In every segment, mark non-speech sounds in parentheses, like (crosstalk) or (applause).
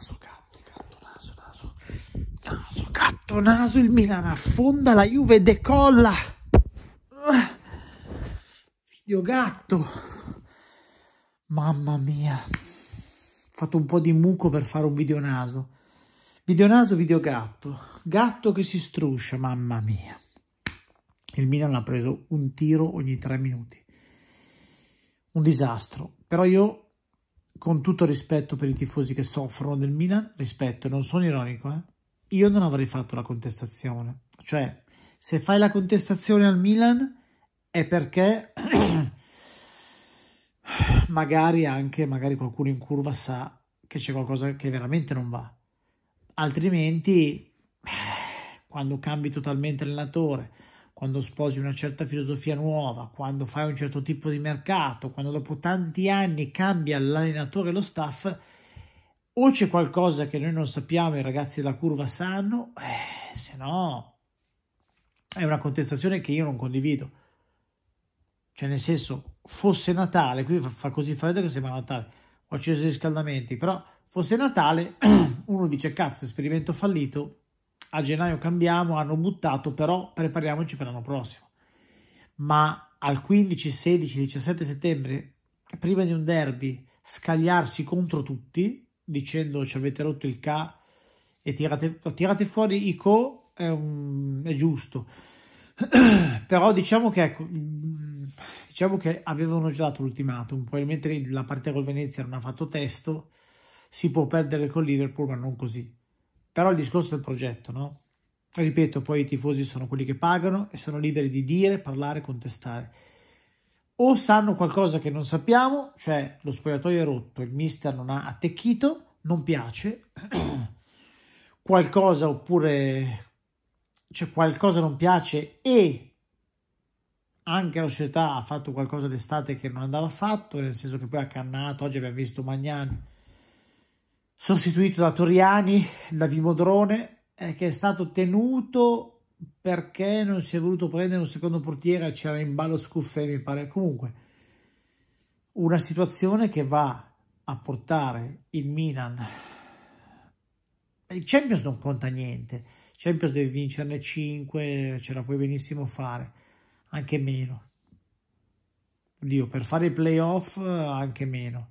naso, gatto, gatto, naso, naso, naso, gatto, naso, il Milan affonda, la Juve decolla, figlio gatto, mamma mia, ho fatto un po' di muco per fare un video naso, video naso, video gatto, gatto che si struscia, mamma mia, il Milan ha preso un tiro ogni tre minuti, un disastro, però io con tutto rispetto per i tifosi che soffrono del Milan, rispetto, non sono ironico, eh? io non avrei fatto la contestazione. Cioè, se fai la contestazione al Milan è perché (clears throat) magari anche magari qualcuno in curva sa che c'è qualcosa che veramente non va. Altrimenti, (clears throat) quando cambi totalmente allenatore, quando sposi una certa filosofia nuova, quando fai un certo tipo di mercato, quando dopo tanti anni cambia l'allenatore e lo staff, o c'è qualcosa che noi non sappiamo i ragazzi della curva sanno, eh, se no è una contestazione che io non condivido. Cioè nel senso, fosse Natale, qui fa così freddo che sembra Natale, ho acceso i riscaldamenti, però fosse Natale (clears throat) uno dice cazzo, esperimento fallito, a gennaio cambiamo, hanno buttato, però prepariamoci per l'anno prossimo. Ma al 15, 16, 17 settembre, prima di un derby, scagliarsi contro tutti, dicendo ci avete rotto il ca e tirate, tirate fuori i co, è, un, è giusto. (clears throat) però diciamo che ecco, diciamo che avevano già dato l'ultimatum, probabilmente la partita col Venezia non ha fatto testo, si può perdere con Liverpool ma non così. Però il discorso del progetto, no? Ripeto, poi i tifosi sono quelli che pagano e sono liberi di dire, parlare, contestare. O sanno qualcosa che non sappiamo, cioè lo spogliatoio è rotto, il mister non ha attecchito, non piace, (clears throat) qualcosa oppure c'è cioè qualcosa non piace e anche la società ha fatto qualcosa d'estate che non andava fatto, nel senso che poi ha cannato, oggi abbiamo visto Magnani sostituito da Toriani, da Vimodrone, eh, che è stato tenuto perché non si è voluto prendere un secondo portiere, c'era in ballo Scuffè, mi pare. Comunque, una situazione che va a portare il Milan. Il Champions non conta niente, Champions deve vincerne 5, ce la puoi benissimo fare, anche meno. Oddio, per fare i playoff anche meno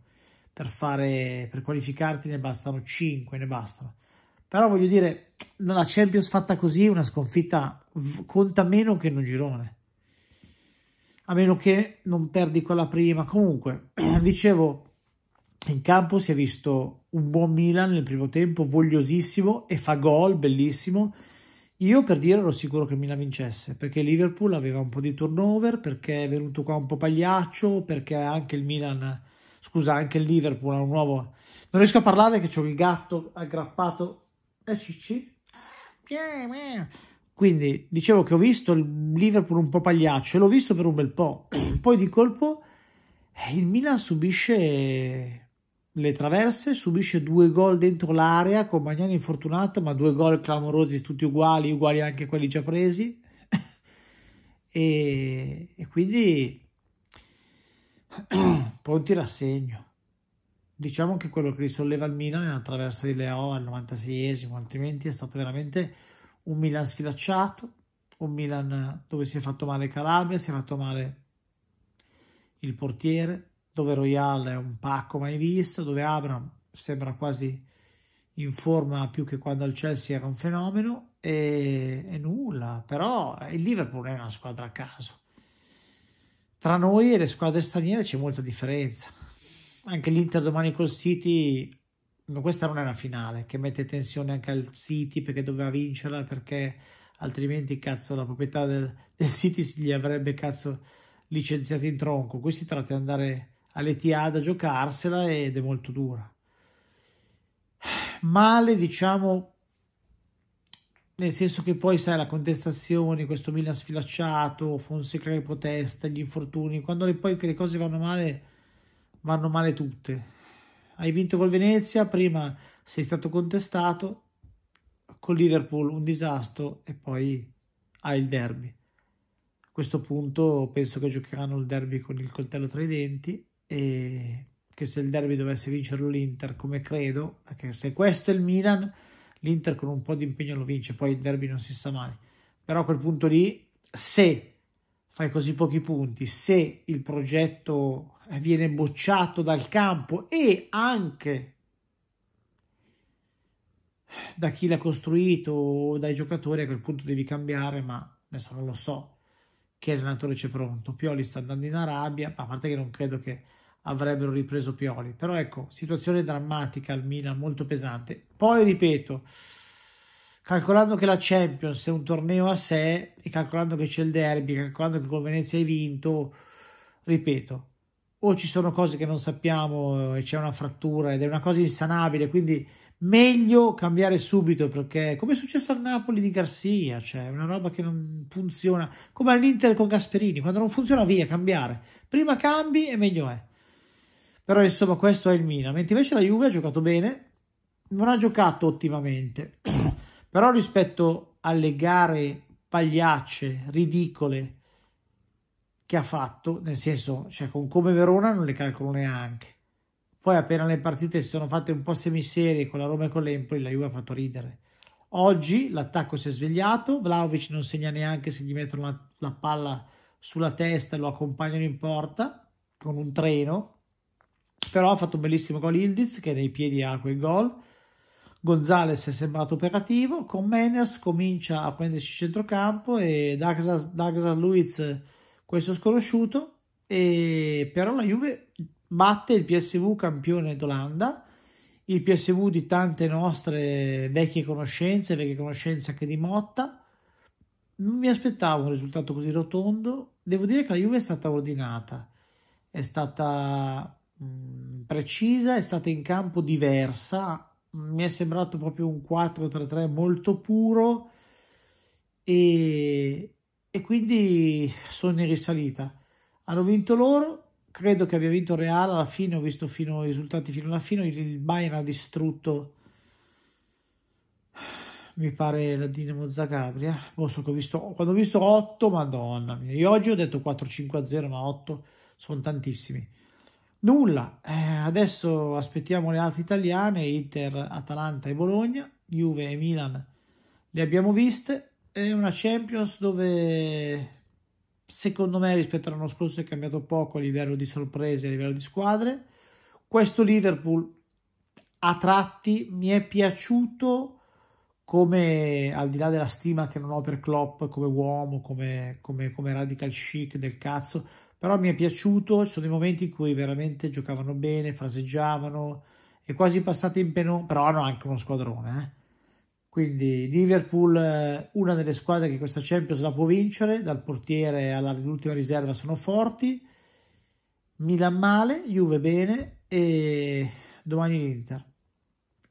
per, fare, per qualificarti ne bastano 5, ne bastano. Però voglio dire, la Champions fatta così, una sconfitta conta meno che in un girone. A meno che non perdi quella prima. Comunque, (clears throat) dicevo, in campo si è visto un buon Milan nel primo tempo, vogliosissimo, e fa gol, bellissimo. Io per dire ero sicuro che Milan vincesse, perché Liverpool aveva un po' di turnover, perché è venuto qua un po' pagliaccio, perché anche il Milan scusa, anche il Liverpool ha un nuovo... Non riesco a parlare che ho il gatto aggrappato a eh, Cicci. Quindi dicevo che ho visto il Liverpool un po' pagliaccio e l'ho visto per un bel po'. (clears throat) Poi di colpo eh, il Milan subisce le traverse, subisce due gol dentro l'area con Magnani infortunato, ma due gol clamorosi tutti uguali, uguali anche quelli già presi. (clears throat) e, e quindi (clears throat) poi un tirassegno. Diciamo che quello che risolleva il Milan è una traversa di Leo al 96esimo, altrimenti è stato veramente un Milan sfilacciato, un Milan dove si è fatto male Calabria, si è fatto male il portiere, dove Royal è un pacco mai visto, dove Abram sembra quasi in forma più che quando al Chelsea era un fenomeno e, e nulla, però il Liverpool è una squadra a caso tra noi e le squadre straniere c'è molta differenza. Anche l'Inter domani col City, questa non è una finale che mette tensione anche al City perché doveva vincerla perché altrimenti cazzo, la proprietà del, del City gli avrebbe cazzo, licenziati in tronco. Qui si tratta di andare all'Etihad a giocarsela ed è molto dura. Male diciamo nel senso che poi sai la contestazione, questo Milan sfilacciato, Fonseca che protesta, gli infortuni, quando le, poi le cose vanno male, vanno male tutte. Hai vinto col Venezia, prima sei stato contestato, con Liverpool un disastro e poi hai il derby. A questo punto penso che giocheranno il derby con il coltello tra i denti e che se il derby dovesse vincerlo l'Inter, come credo, perché se questo è il Milan l'Inter con un po' di impegno lo vince, poi il derby non si sa mai. Però a quel punto lì, se fai così pochi punti, se il progetto viene bocciato dal campo e anche da chi l'ha costruito o dai giocatori, a quel punto devi cambiare, ma adesso non lo so che allenatore c'è pronto. Pioli sta andando in Arabia, a parte che non credo che avrebbero ripreso Pioli. Però ecco, situazione drammatica al Milan, molto pesante. Poi ripeto, calcolando che la Champions è un torneo a sé e calcolando che c'è il derby, calcolando che con Venezia hai vinto, ripeto, o ci sono cose che non sappiamo eh, e c'è una frattura ed è una cosa insanabile, quindi meglio cambiare subito perché come è successo al Napoli di Garcia, cioè una roba che non funziona, come all'Inter con Gasperini, quando non funziona via, cambiare. Prima cambi e meglio è però insomma questo è il Milan, mentre invece la Juve ha giocato bene, non ha giocato ottimamente, (clears throat) però rispetto alle gare pagliacce, ridicole che ha fatto, nel senso, cioè con come Verona non le calcolo neanche. Poi appena le partite si sono fatte un po' semiserie con la Roma e con l'Empoli, la Juve ha fatto ridere. Oggi l'attacco si è svegliato, Vlaovic non segna neanche se gli mettono la, la palla sulla testa e lo accompagnano in porta con un treno, però ha fatto un bellissimo gol Ildiz che nei piedi ha quel gol Gonzales è sembrato operativo con Meners comincia a prendersi centrocampo e Daxas, Daxas Luiz questo sconosciuto e però la Juve batte il PSV campione d'Olanda il PSV di tante nostre vecchie conoscenze vecchie conoscenze anche di Motta non mi aspettavo un risultato così rotondo devo dire che la Juve è stata ordinata è stata Mm, precisa, è stata in campo diversa, mi è sembrato proprio un 4-3-3 molto puro e, e quindi sono in risalita. Hanno vinto loro, credo che abbia vinto Real alla fine, ho visto fino, i risultati fino alla fine, il Bayern ha distrutto mi pare la Dinamo Zagabria, so che ho visto, quando ho visto 8, madonna mia, io oggi ho detto 4-5-0, ma 8 sono tantissimi. Nulla, eh, adesso aspettiamo le altre italiane, Inter, Atalanta e Bologna, Juve e Milan le abbiamo viste, è una Champions dove secondo me rispetto all'anno scorso è cambiato poco a livello di sorprese, a livello di squadre. Questo Liverpool a tratti mi è piaciuto come, al di là della stima che non ho per Klopp come uomo, come, come, come radical chic del cazzo, però mi è piaciuto, ci sono dei momenti in cui veramente giocavano bene, fraseggiavano, e quasi passati in penombra, però hanno anche uno squadrone. Eh. Quindi Liverpool, eh, una delle squadre che questa Champions la può vincere, dal portiere all'ultima riserva sono forti, Milan male, Juve bene e domani l'Inter.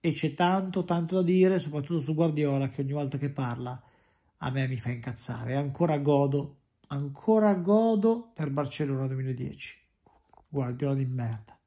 E c'è tanto, tanto da dire, soprattutto su Guardiola che ogni volta che parla a me mi fa incazzare, e ancora godo ancora godo per Barcellona 2010. Guardiola di merda.